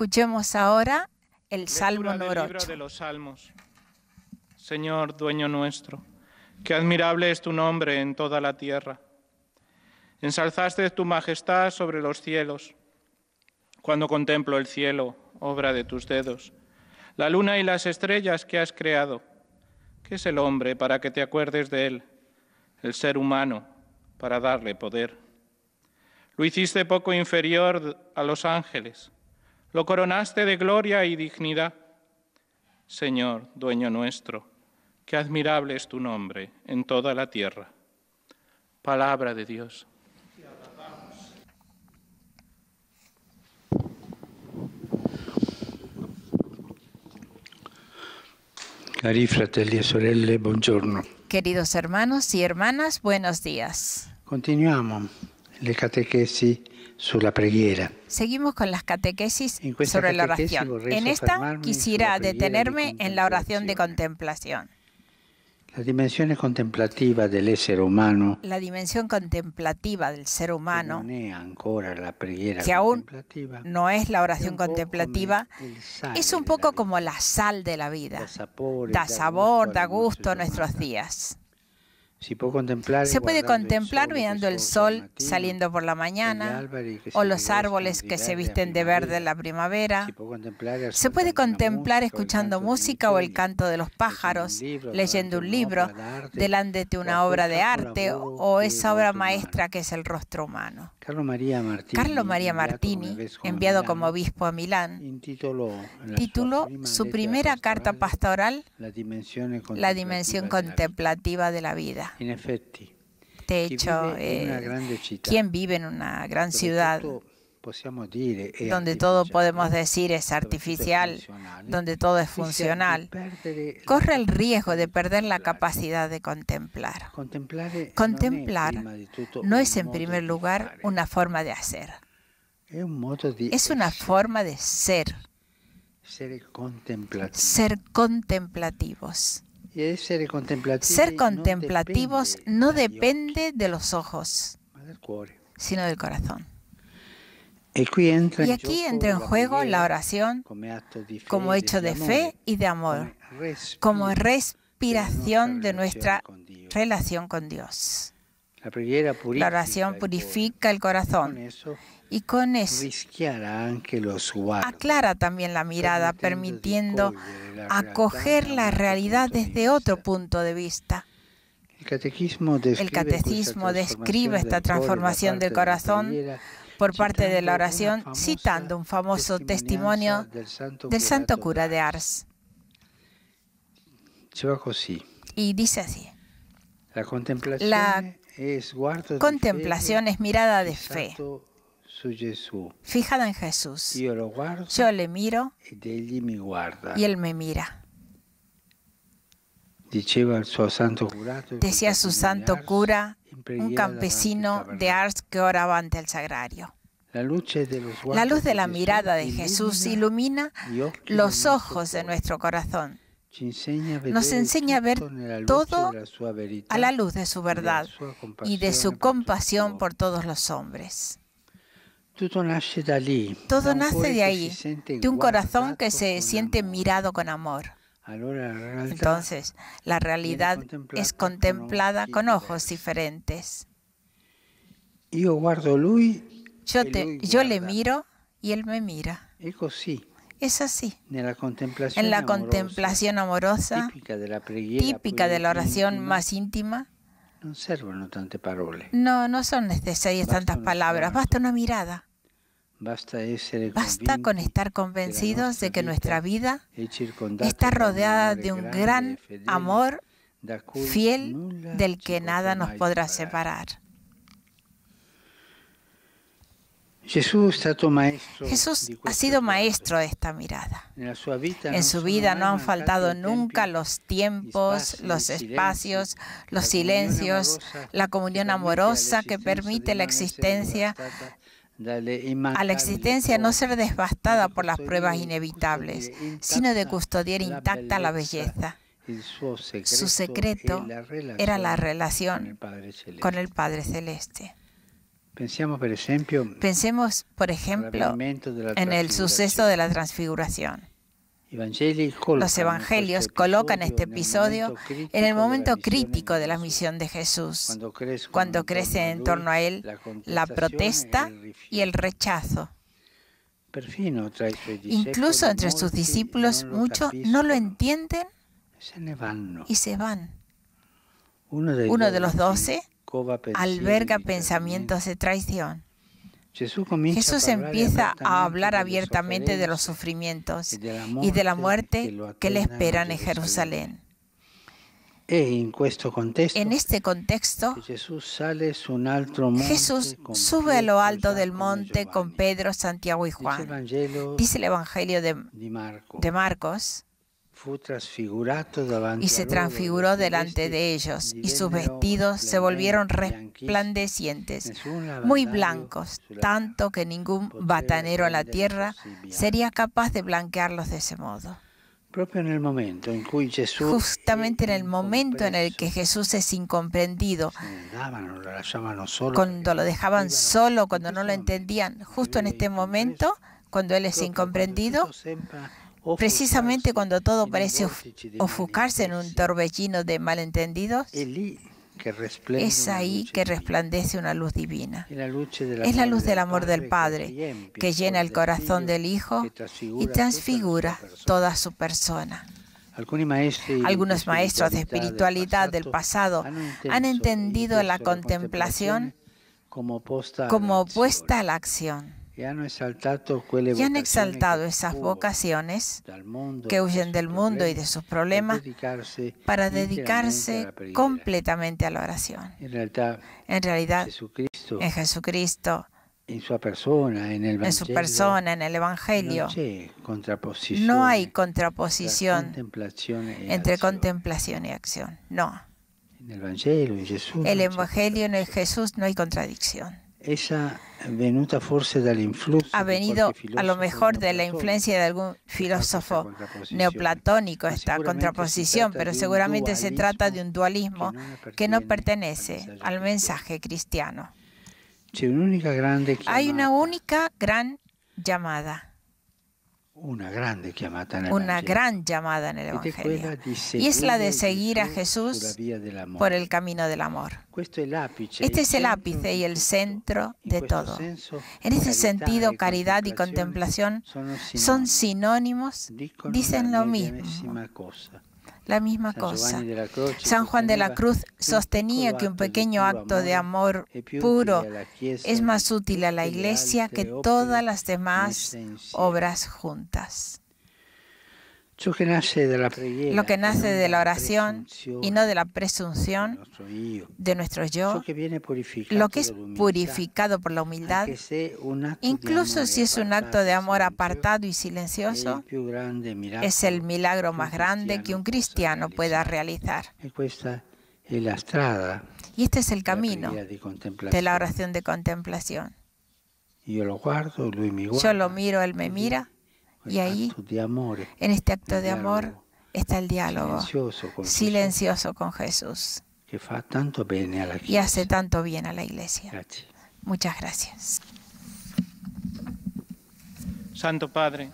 Escuchemos ahora el Salmo de los Salmos. Señor, dueño nuestro, qué admirable es tu nombre en toda la tierra. Ensalzaste tu majestad sobre los cielos. Cuando contemplo el cielo, obra de tus dedos, la luna y las estrellas que has creado, ¿qué es el hombre para que te acuerdes de él? El ser humano para darle poder. Lo hiciste poco inferior a los ángeles lo coronaste de gloria y dignidad. Señor, dueño nuestro, qué admirable es tu nombre en toda la tierra. Palabra de Dios. Cari fratelli e sorelle, buongiorno. Queridos hermanos y hermanas, buenos días. Continuamos la Seguimos con las catequesis sobre la oración. En esta quisiera detenerme en la oración de contemplación. del ser humano. La dimensión contemplativa del ser humano. Que aún no es la oración contemplativa. Es un poco como la sal de la vida. Da sabor, da gusto a nuestros días. Se puede contemplar mirando el oh, sol saliendo por la mañana o los árboles que se visten de verde en la primavera. Se puede contemplar escuchando música o el canto de los pájaros, leyendo un libro, delante de una obra de arte o esa obra maestra que es el rostro humano. Carlo María Martini, enviado como obispo a Milán, tituló su primera carta pastoral La dimensión contemplativa de la vida. De hecho, eh, ¿quién vive en una gran ciudad eh, eh, donde todo podemos decir es artificial, ¿eh? donde todo es funcional, corre el riesgo de perder la capacidad de contemplar. Contemplar no es en primer lugar una forma de hacer, es una forma de ser, ser contemplativos. Ser contemplativos no depende de los ojos, sino del corazón. Y aquí entra en juego la oración como hecho de fe y de amor, como respiración de nuestra relación con Dios. La oración purifica el corazón y con eso aclara también la mirada, permitiendo acoger la realidad desde otro punto de vista. El catecismo describe esta transformación del corazón por parte de la oración citando un famoso testimonio del santo cura de Ars. Y dice así. La contemplación, es, es mirada de fe fijada en Jesús. Yo le miro y él me mira. Decía su santo cura un campesino de Ars que oraba ante el sagrario. La luz de la mirada de Jesús ilumina los ojos de nuestro corazón. Nos enseña a ver todo a la luz de su verdad y de su compasión por todos los hombres. Todo nace de ahí, de un corazón que se siente mirado con amor. Entonces, la realidad es contemplada con ojos diferentes. Yo, te, yo le miro y él me mira. Es así. En la contemplación, en la contemplación amorosa, típica de la, pues, oración más íntima, no, no son necesarias tantas palabras, basta una mirada. Basta con estar convencidos de que nuestra vida está rodeada de un gran amor fiel del que nada nos podrá separar. Jesús ha este sido maestro de esta mirada. En su vida no han faltado nunca los tiempos, los espacios, los silencios, la comunión amorosa que permite la existencia a la existencia no ser devastada por las pruebas inevitables, sino de custodiar intacta la belleza. Su secreto era la relación con el Padre Celeste. Pensemos, por ejemplo, en el suceso de la transfiguración. Los este evangelios colocan este episodio en el momento crítico de la misión de Jesús, cuando crece en torno a él la protesta y el rechazo. Incluso entre sus discípulos muchos no lo entienden y se van. Uno de los doce alberga pensamientos de traición. Jesús empieza a hablar abiertamente de los sufrimientos y de la muerte que le esperan en Jerusalén. En este contexto, Jesús sube a lo alto del monte con Pedro, Santiago y Juan. Dice el Evangelio de, de Marcos y se transfiguró delante de ellos, y sus vestidos se volvieron resplandecientes, muy blancos, tanto que ningún batanero en la tierra sería capaz de blanquearlos de ese modo. Justamente en el momento en el que Jesús es incomprendido, cuando lo dejaban solo, cuando no lo entendían, justo en este momento, cuando Él es incomprendido, Precisamente cuando todo parece ofuscarse en un torbellino de malentendidos, es ahí que resplandece una luz divina. Es la luz del amor del Padre que llena el corazón del Hijo y transfigura toda su persona. Algunos maestros de espiritualidad del pasado han entendido la contemplación como opuesta a la acción. Y han exaltado esas vocaciones que huyen del mundo y de sus problemas para dedicarse completamente a la oración. En realidad, en Jesucristo, en su persona, en el Evangelio, no hay contraposición entre contemplación y acción. No. El Evangelio en el Jesús no hay contradicción ha venido a lo mejor de la influencia de algún filósofo neoplatónico esta contraposición, pero seguramente se trata de un dualismo que no pertenece al mensaje cristiano. Hay una única gran llamada una, grande gran llamada en el Evangelio. Y es la de seguir a Jesús por el camino del amor. Pues este es el ápice este y el centro de pues todo. En ese sentido, caridad y contemplación son sinónimos, dicen lo mismo la misma cosa. San Juan de la Cruz sostenía que un pequeño acto de amor puro es más útil a la Iglesia que todas las demás obras juntas lo que nace de la oración y no de la presunción de nuestro yo, lo que es purificado por la humildad, incluso si es un acto de amor apartado y silencioso, es el milagro más grande que un cristiano pueda realizar. Y este es el camino de la oración de contemplación. Yo lo miro, él me mira y ahí, en este acto de amor, está el diálogo silencioso con Jesús. Y hace tanto bien a la iglesia. Muchas gracias. Santo Padre,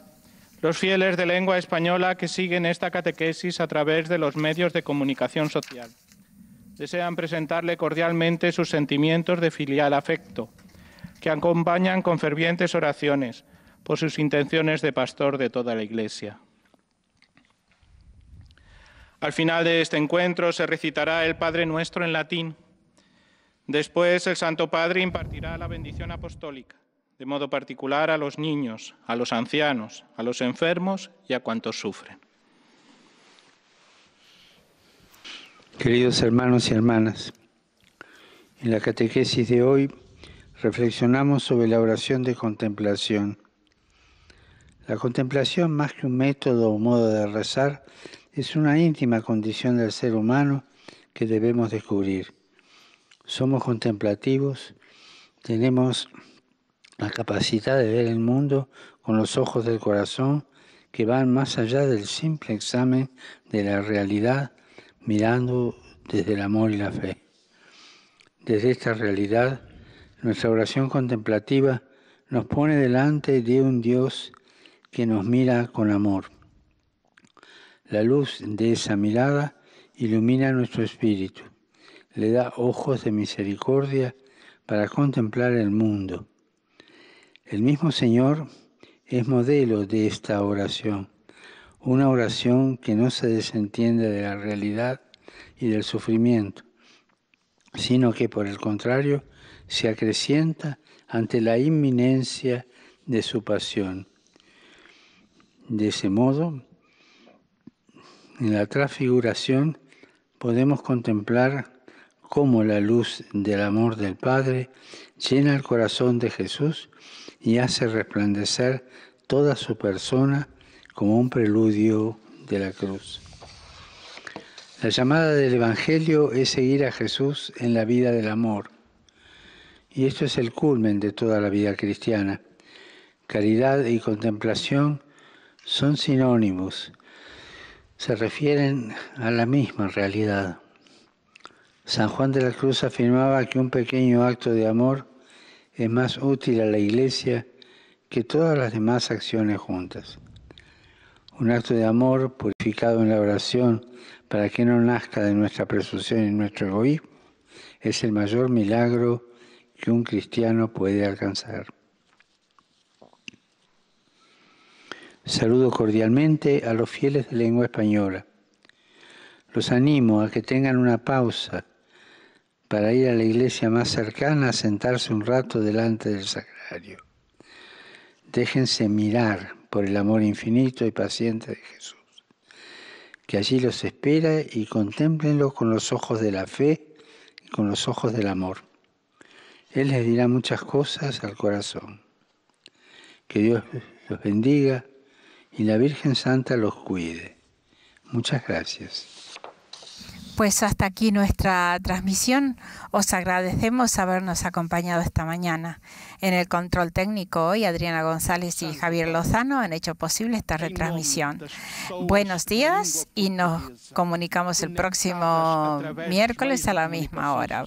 los fieles de lengua española que siguen esta catequesis a través de los medios de comunicación social desean presentarle cordialmente sus sentimientos de filial afecto, que acompañan con fervientes oraciones por sus intenciones de pastor de toda la Iglesia. Al final de este encuentro se recitará el Padre Nuestro en latín. Después el Santo Padre impartirá la bendición apostólica, de modo particular a los niños, a los ancianos, a los enfermos y a cuantos sufren. Queridos hermanos y hermanas, en la catequesis de hoy reflexionamos sobre la oración de contemplación. La contemplación, más que un método o modo de rezar, es una íntima condición del ser humano que debemos descubrir. Somos contemplativos, tenemos la capacidad de ver el mundo con los ojos del corazón que van más allá del simple examen de la realidad, mirando desde el amor y la fe. Desde esta realidad, nuestra oración contemplativa nos pone delante de un Dios que nos mira con amor. La luz de esa mirada ilumina nuestro espíritu, le da ojos de misericordia para contemplar el mundo. El mismo Señor es modelo de esta oración, una oración que no se desentiende de la realidad y del sufrimiento, sino que por el contrario se acrecienta ante la inminencia de su pasión de ese modo, en la transfiguración podemos contemplar cómo la luz del amor del Padre llena el corazón de Jesús y hace resplandecer toda su persona como un preludio de la cruz. La llamada del Evangelio es seguir a Jesús en la vida del amor. Y esto es el culmen de toda la vida cristiana. Caridad y contemplación son sinónimos, se refieren a la misma realidad. San Juan de la Cruz afirmaba que un pequeño acto de amor es más útil a la iglesia que todas las demás acciones juntas. Un acto de amor purificado en la oración para que no nazca de nuestra presunción y nuestro egoísmo es el mayor milagro que un cristiano puede alcanzar. Saludo cordialmente a los fieles de lengua española. Los animo a que tengan una pausa para ir a la iglesia más cercana a sentarse un rato delante del sagrario. Déjense mirar por el amor infinito y paciente de Jesús, que allí los espera y contémplenlo con los ojos de la fe y con los ojos del amor. Él les dirá muchas cosas al corazón. Que Dios los bendiga y la Virgen Santa los cuide. Muchas gracias. Pues hasta aquí nuestra transmisión. Os agradecemos habernos acompañado esta mañana. En el control técnico hoy, Adriana González y Javier Lozano han hecho posible esta retransmisión. Buenos días y nos comunicamos el próximo miércoles a la misma hora.